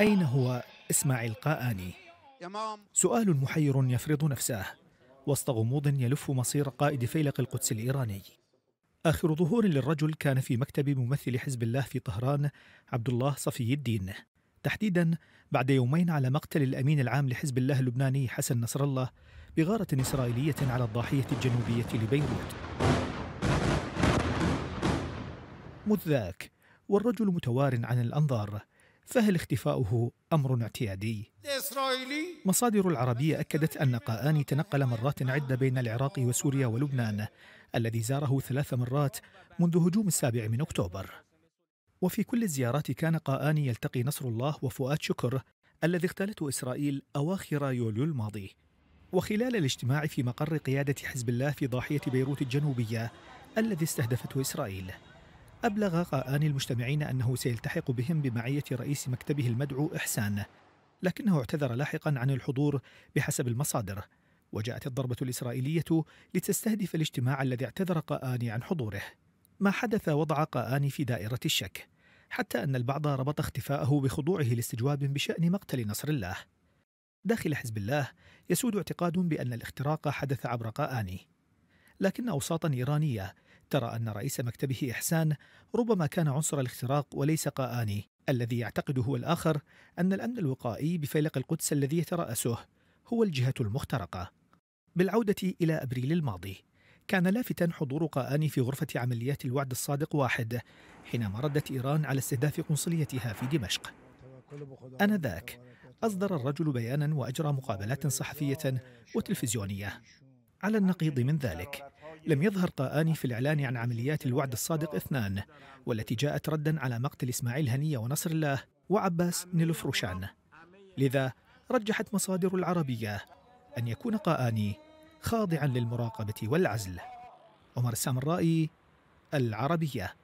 أين هو إسماعيل قاآني؟ سؤال محير يفرض نفسه وسط غموض يلف مصير قائد فيلق القدس الإيراني آخر ظهور للرجل كان في مكتب ممثل حزب الله في طهران عبد الله صفي الدين تحديدا بعد يومين على مقتل الأمين العام لحزب الله اللبناني حسن نصر الله بغارة إسرائيلية على الضاحية الجنوبية لبيروت مذ ذاك والرجل متوار عن الأنظار فهل اختفاؤه أمر اعتيادي؟ مصادر العربية أكدت أن قاآني تنقل مرات عدة بين العراق وسوريا ولبنان الذي زاره ثلاث مرات منذ هجوم السابع من أكتوبر وفي كل الزيارات كان قاآني يلتقي نصر الله وفؤاد شكر الذي اغتالته إسرائيل أواخر يوليو الماضي وخلال الاجتماع في مقر قيادة حزب الله في ضاحية بيروت الجنوبية الذي استهدفته إسرائيل أبلغ قاآن المجتمعين أنه سيلتحق بهم بمعية رئيس مكتبه المدعو إحسان لكنه اعتذر لاحقا عن الحضور بحسب المصادر وجاءت الضربة الإسرائيلية لتستهدف الاجتماع الذي اعتذر قاآني عن حضوره ما حدث وضع قاآني في دائرة الشك حتى أن البعض ربط اختفاءه بخضوعه لاستجواب بشأن مقتل نصر الله داخل حزب الله يسود اعتقاد بأن الاختراق حدث عبر قاآني لكن أوساطا إيرانية ترى أن رئيس مكتبه إحسان ربما كان عنصر الاختراق وليس قاآني الذي يعتقد هو الآخر أن الأمن الوقائي بفيلق القدس الذي يترأسه هو الجهة المخترقة بالعودة إلى أبريل الماضي كان لافتا حضور قاآني في غرفة عمليات الوعد الصادق واحد حينما ردت إيران على استهداف قنصليتها في دمشق آنذاك أصدر الرجل بيانا وأجرى مقابلات صحفية وتلفزيونية على النقيض من ذلك لم يظهر طآن في الإعلان عن عمليات الوعد الصادق اثنان والتي جاءت ردا على مقتل إسماعيل هنية ونصر الله وعباس بن لذا رجحت مصادر العربية أن يكون قاءاني خاضعا للمراقبة والعزل عمر السامرائي العربيه